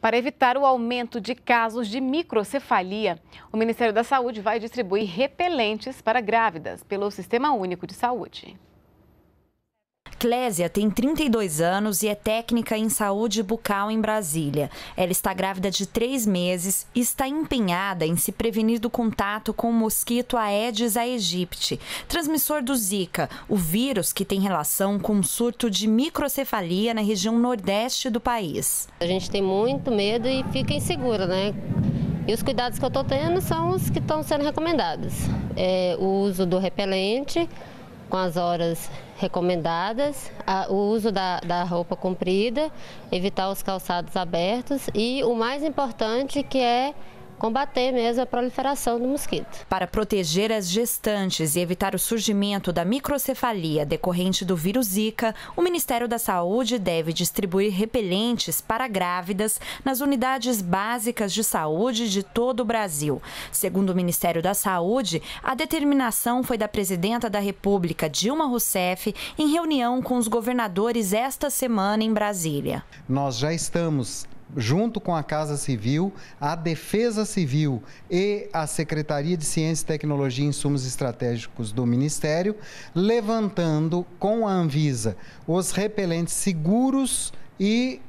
Para evitar o aumento de casos de microcefalia, o Ministério da Saúde vai distribuir repelentes para grávidas pelo Sistema Único de Saúde. Clésia tem 32 anos e é técnica em saúde bucal em Brasília. Ela está grávida de três meses e está empenhada em se prevenir do contato com o mosquito Aedes aegypti, transmissor do Zika, o vírus que tem relação com um surto de microcefalia na região nordeste do país. A gente tem muito medo e fica insegura, né? E os cuidados que eu estou tendo são os que estão sendo recomendados. É, o uso do repelente, com as horas recomendadas, a, o uso da, da roupa comprida, evitar os calçados abertos e o mais importante que é combater mesmo a proliferação do mosquito. Para proteger as gestantes e evitar o surgimento da microcefalia decorrente do vírus Zika, o Ministério da Saúde deve distribuir repelentes para grávidas nas unidades básicas de saúde de todo o Brasil. Segundo o Ministério da Saúde, a determinação foi da presidenta da República, Dilma Rousseff, em reunião com os governadores esta semana em Brasília. Nós já estamos junto com a Casa Civil, a Defesa Civil e a Secretaria de Ciência, Tecnologia e Insumos Estratégicos do Ministério, levantando com a Anvisa os repelentes seguros e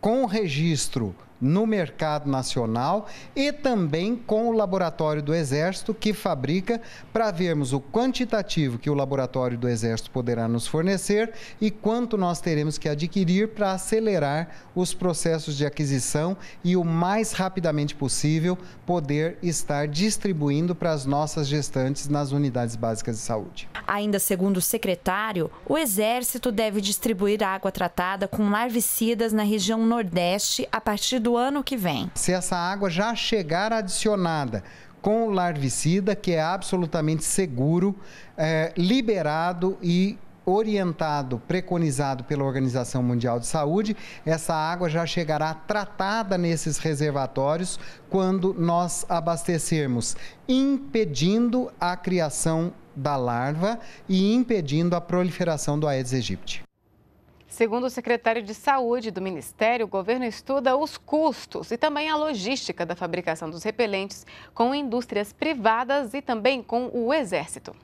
com registro no mercado nacional e também com o laboratório do Exército que fabrica para vermos o quantitativo que o laboratório do Exército poderá nos fornecer e quanto nós teremos que adquirir para acelerar os processos de aquisição e o mais rapidamente possível poder estar distribuindo para as nossas gestantes nas unidades básicas de saúde. Ainda segundo o secretário, o Exército deve distribuir água tratada com larvicidas na região Nordeste a partir do do ano que vem. Se essa água já chegar adicionada com larvicida, que é absolutamente seguro, é, liberado e orientado, preconizado pela Organização Mundial de Saúde, essa água já chegará tratada nesses reservatórios quando nós abastecermos, impedindo a criação da larva e impedindo a proliferação do Aedes aegypti. Segundo o secretário de Saúde do Ministério, o governo estuda os custos e também a logística da fabricação dos repelentes com indústrias privadas e também com o Exército.